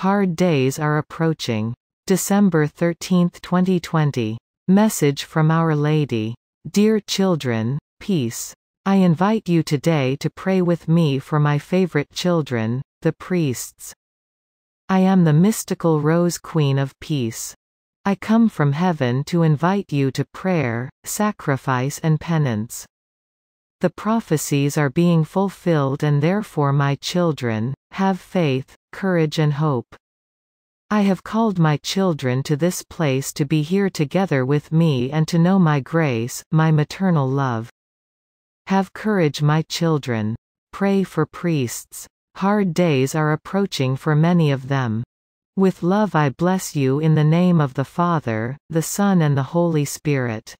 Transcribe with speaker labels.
Speaker 1: Hard days are approaching. December 13, 2020. Message from Our Lady. Dear children, peace. I invite you today to pray with me for my favorite children, the priests. I am the mystical Rose Queen of Peace. I come from heaven to invite you to prayer, sacrifice and penance. The prophecies are being fulfilled and therefore my children, have faith, courage and hope. I have called my children to this place to be here together with me and to know my grace, my maternal love. Have courage my children. Pray for priests. Hard days are approaching for many of them. With love I bless you in the name of the Father, the Son and the Holy Spirit.